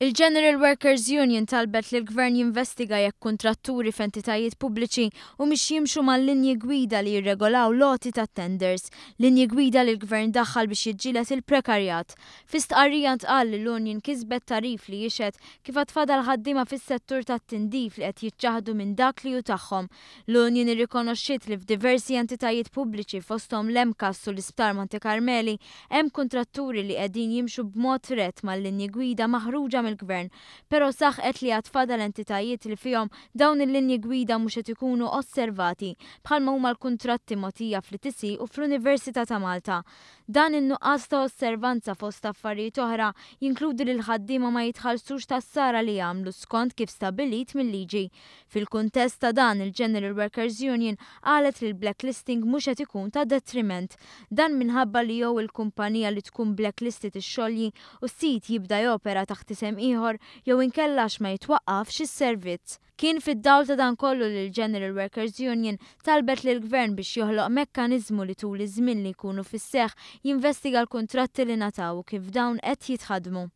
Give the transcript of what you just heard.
Il-General Workers Union talbet li l-gvern jinvestiga jekk kontratturi f'entitajiet pubbliċi u mhix jimxu mal-linji gwida li jirregolaw loti ta' tenders, linji gwida li l-gvern daħħal biex jiġġielet il-prekarjat. Fistqarrija tqal li l-Union kisbet tarif li jixet kif tfadal ħaddiema fis-settur tat-tindif li qed jiċċaħdu minn dak li ju tagħhom. L-Union irrikonoxxiet li f'diversi entitajiet pubbliċi fosthom l-Emkas u l-Isptar Monte Carmeli hemm kontratturi li qegħdin jimxu b'mod ret mal-linji gwida maħruġa mill-gvern, pero saħqet li għatfada l-entitajiet li fihom dawn il-linji gwida mhux qed ikunu osservati bħalma huma l-kuntratti motija fl-tisi u fl-Università ta' Malta. Dan in-nuqqas ta' osservanza fost affarijiet oħra jinkludi li l-ħaddiema ma jitħallsux tas-sara li jagħmlu skont kif stabilit mill-liġi. Fil-kuntest ta' dan il-General Workers Union qalet li l-blacklisting mhux qed ikun ta' detriment. Dan minħabba li jew il-kumpanija li tkun blacklisted ix-xogħli u s-sit jibda jopera taħt isem ieħor jew inkellax ma jitwaqqafx is-servizz. Kien fid-dawl ta' dan kollu lil general Workers Union talbet li l-gvern biex joħloq mekkaniżmu li tul iż-żmien li jkunu fis-seħħ jinvestiga l-kuntratti li nataw kif dawn qed jitħadmu.